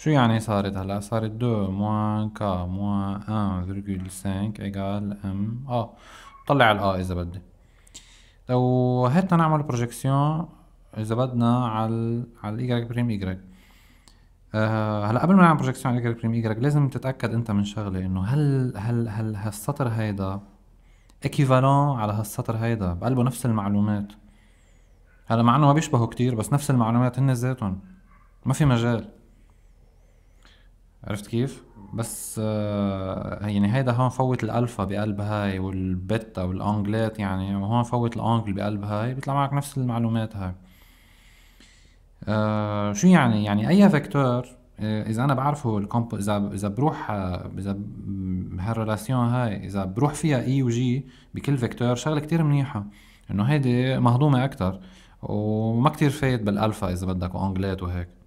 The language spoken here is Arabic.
شو يعني صارت هلا صارت دو موان كا موان ان فيرجول سانك ايجال ام اه طلع الا اذا بدي لو هات نعمل بروجيكسيون اذا بدنا على على الايجريك بريم ايجريك آه هلا قبل ما نعمل بروجيكسيون على الايجريك بريم ايجريك لازم تتاكد انت من شغله انه هل هل هل هالسطر هيدا اكيفالون على هالسطر هيدا بقلبه نفس المعلومات هلا مع انه ما بيشبهوا كتير بس نفس المعلومات هن ذاتهم ما في مجال عرفت كيف؟ بس آه يعني هيدا هون فوت الالفا بقلب هاي والبيتا والانجلات يعني وهون فوت الانجل بقلب هاي بيطلع معك نفس المعلومات هاي آه شو يعني يعني اي فيكتور آه اذا انا بعرفه الكومبو اذا اذا بروح آه، اذا بهالريلاسيون هاي اذا بروح فيها اي e وجي بكل فيكتور شغله كتير منيحه انه هيدي مهضومه اكثر وما كتير فايت بالالفا اذا بدك وانجلات وهيك